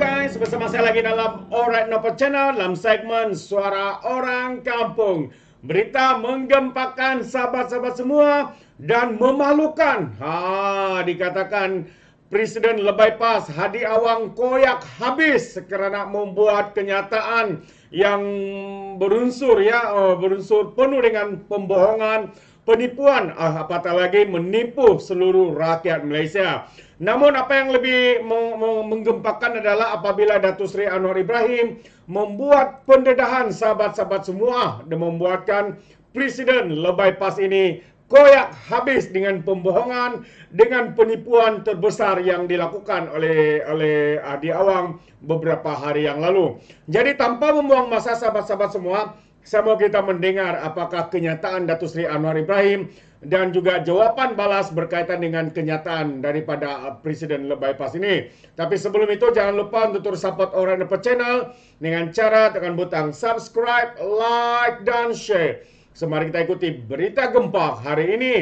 guys, bersama saya lagi dalam Orang Nova Channel dalam segmen Suara Orang Kampung. Berita menggempakan sahabat-sahabat semua dan memalukan. Ha, dikatakan Presiden lebay pas Hadi Awang koyak habis kerana membuat kenyataan yang berunsur ya, eh, berunsur penuh dengan pembohongan penipuan uh, ah, apatah lagi menipu seluruh rakyat Malaysia. Namun apa yang lebih menggempakan adalah apabila Datuk Seri Anwar Ibrahim membuat pendedahan sahabat-sahabat semua dan membuatkan Presiden lebay pas ini koyak habis dengan pembohongan dengan penipuan terbesar yang dilakukan oleh oleh Adi ah, Awang beberapa hari yang lalu. Jadi tanpa membuang masa sahabat-sahabat semua, Saya mau kita mendengar apakah kenyataan Datu Sri Anwar Ibrahim dan juga jawaban balas berkaitan dengan kenyataan daripada Presiden Lebay Pas ini. Tapi sebelum itu jangan lupa untuk terus support orang dapat channel dengan cara tekan butang subscribe, like, dan share. Semari kita ikuti berita gempa hari ini.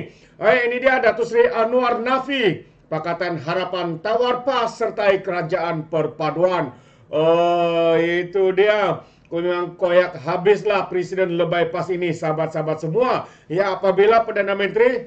Eh, ini dia Datu Sri Anwar Nafi, Pakatan Harapan Tawar Pas serta Kerajaan Perpaduan. Oh, itu dia. memang koyak habislah Presiden lebay pas ini sahabat-sahabat semua. Ya apabila Perdana Menteri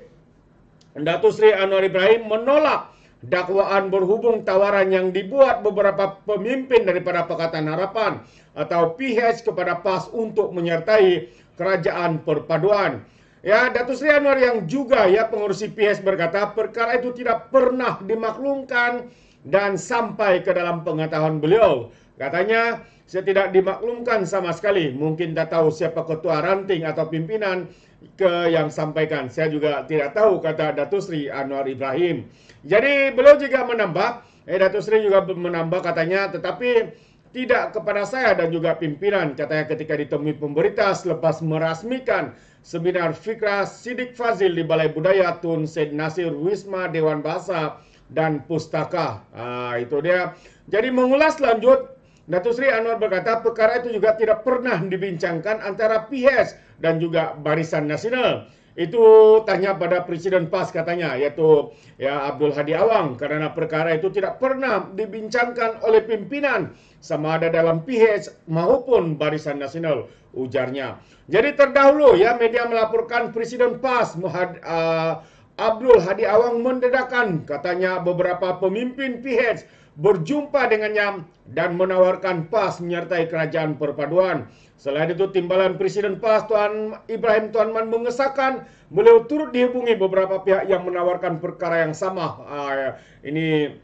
Datu Sri Anwar Ibrahim menolak dakwaan berhubung tawaran yang dibuat beberapa pemimpin daripada Pakatan Harapan atau PH kepada PAS untuk menyertai kerajaan perpaduan. Ya, Datuk Seri Anwar yang juga ya pengurusi PS berkata perkara itu tidak pernah dimaklumkan dan sampai ke dalam pengetahuan beliau. Katanya, saya tidak dimaklumkan sama sekali. Mungkin tak tahu siapa ketua ranting atau pimpinan ke yang sampaikan. Saya juga tidak tahu, kata Datuk Sri Anwar Ibrahim. Jadi, beliau juga menambah, eh, Datuk Sri juga menambah katanya, tetapi tidak kepada saya dan juga pimpinan, katanya ketika ditemui pemberita selepas merasmikan seminar Fikra Sidik Fazil di Balai Budaya Tun Said Nasir Wisma Dewan Bahasa dan Pustaka. Ah, itu dia. Jadi mengulas lanjut, Datuk Sri Anwar berkata perkara itu juga tidak pernah dibincangkan antara PHS dan juga Barisan Nasional. itu tanya pada Presiden PAS katanya yaitu ya Abdul Hadi Awang karena perkara itu tidak pernah dibincangkan oleh pimpinan sama ada dalam PH maupun Barisan Nasional ujarnya. Jadi terdahulu ya media melaporkan Presiden PAS Muhad, uh, ah, Abdul Hadi Awang mendedahkan katanya beberapa pemimpin PH berjumpa dengannya dan menawarkan PAS menyertai kerajaan perpaduan. Selain itu, timbalan Presiden PAS Tuan Ibrahim Tuan Man mengesahkan beliau turut dihubungi beberapa pihak yang menawarkan perkara yang sama. Ah, ya. ini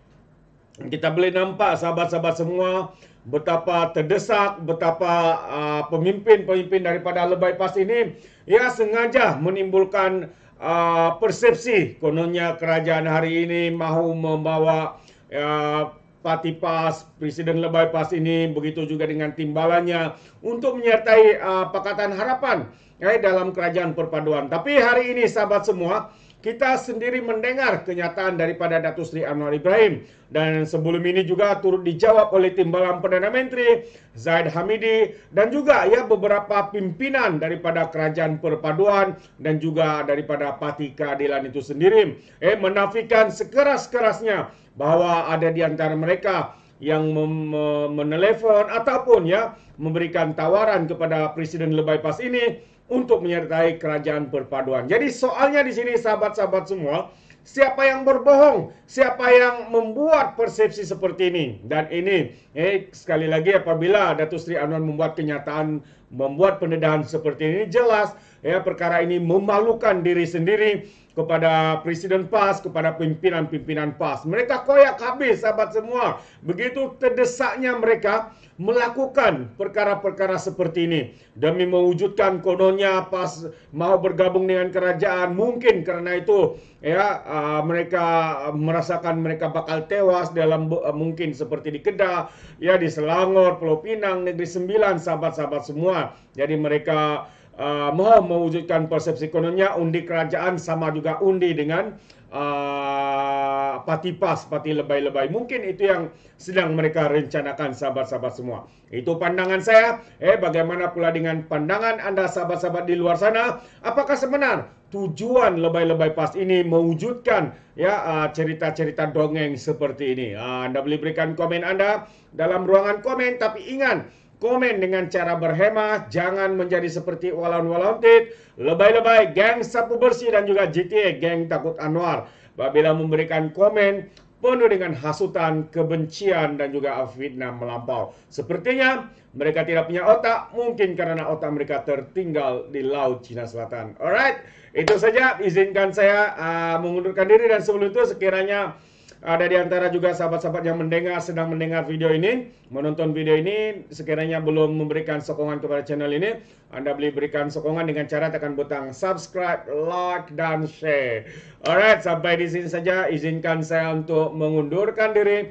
kita boleh nampak sahabat-sahabat semua betapa terdesak, betapa ah, pemimpin-pemimpin daripada Lebai PAS ini ia sengaja menimbulkan Ah, persepsi kononnya kerajaan hari ini mahu membawa uh, parti PAS, Presiden Lebai PAS ini begitu juga dengan timbalannya untuk menyertai uh, Pakatan Harapan eh, dalam kerajaan perpaduan. Tapi hari ini sahabat semua, kita sendiri mendengar kenyataan daripada Datuk Seri Anwar Ibrahim dan sebelum ini juga turut dijawab oleh Timbalan Perdana Menteri Zaid Hamidi dan juga ya beberapa pimpinan daripada Kerajaan Perpaduan dan juga daripada Parti Keadilan itu sendiri eh menafikan sekeras-kerasnya bahawa ada di antara mereka yang mem- menelepon ataupun ya memberikan tawaran kepada presiden lebih pas ini untuk menyertai kerajaan perpaduan. Jadi soalnya di sini sahabat-sahabat semua, siapa yang berbohong? Siapa yang membuat persepsi seperti ini? Dan ini eh sekali lagi apabila Datuk Sri Anwar membuat kenyataan membuat pendedahan seperti ini jelas ya perkara ini memalukan diri sendiri kepada Presiden PAS, kepada pimpinan-pimpinan PAS. Mereka koyak habis sahabat semua. Begitu terdesaknya mereka melakukan perkara-perkara seperti ini. Demi mewujudkan kononnya PAS mau bergabung dengan kerajaan. Mungkin karena itu ya uh, mereka merasakan mereka bakal tewas dalam uh, mungkin seperti di Kedah, ya di Selangor, Pulau Pinang, Negeri Sembilan sahabat-sahabat semua. Jadi mereka uh, mewujudkan persepsi kononnya undi kerajaan sama juga undi dengan uh, parti PAS, parti lebay-lebay. Mungkin itu yang sedang mereka rencanakan sahabat-sahabat semua. Itu pandangan saya. Eh, bagaimana pula dengan pandangan anda sahabat-sahabat di luar sana? Apakah sebenar tujuan lebay-lebay PAS ini mewujudkan ya uh, cerita-cerita dongeng seperti ini? Uh, anda boleh berikan komen anda dalam ruangan komen. Tapi ingat, komen dengan cara berhemat, jangan menjadi seperti walaun-walauntit, lebay-lebay, geng sapu bersih dan juga GTA, geng takut Anwar. Bila memberikan komen penuh dengan hasutan, kebencian dan juga fitnah melampau. Sepertinya mereka tidak punya otak, mungkin karena otak mereka tertinggal di Laut Cina Selatan. Alright, itu saja izinkan saya uh, mengundurkan diri dan sebelum itu sekiranya ada di antara juga sahabat-sahabat yang mendengar sedang mendengar video ini, menonton video ini sekiranya belum memberikan sokongan kepada channel ini, Anda boleh berikan sokongan dengan cara tekan butang subscribe, like dan share. Alright, sampai di sini saja izinkan saya untuk mengundurkan diri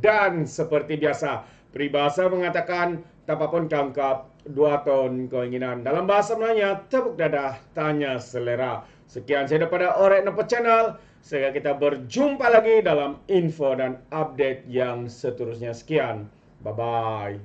dan seperti biasa, peribahasa mengatakan tak apapun kangkap dua tahun keinginan. Dalam bahasa Melayu, tepuk dada, tanya selera. Sekian saya daripada Orek Nepo Channel. Sehingga kita berjumpa lagi dalam info dan update yang seterusnya. Sekian, bye-bye.